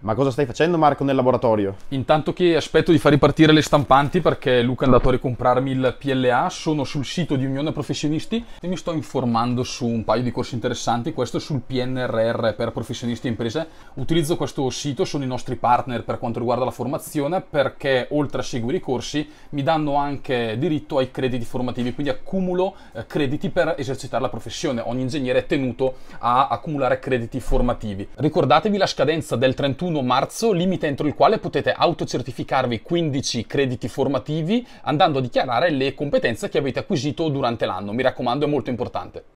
Ma cosa stai facendo Marco nel laboratorio? Intanto che aspetto di far ripartire le stampanti perché Luca è andato a ricomprarmi il PLA, sono sul sito di Unione Professionisti e mi sto informando su un paio di corsi interessanti, questo è sul PNRR per professionisti e imprese. Utilizzo questo sito, sono i nostri partner per quanto riguarda la formazione perché oltre a seguire i corsi mi danno anche diritto ai crediti formativi, quindi accumulo eh, crediti per esercitare la professione. Ogni ingegnere è tenuto a accumulare crediti formativi. Ricordatevi la scadenza del 31 31 marzo, limite entro il quale potete autocertificarvi 15 crediti formativi andando a dichiarare le competenze che avete acquisito durante l'anno. Mi raccomando, è molto importante.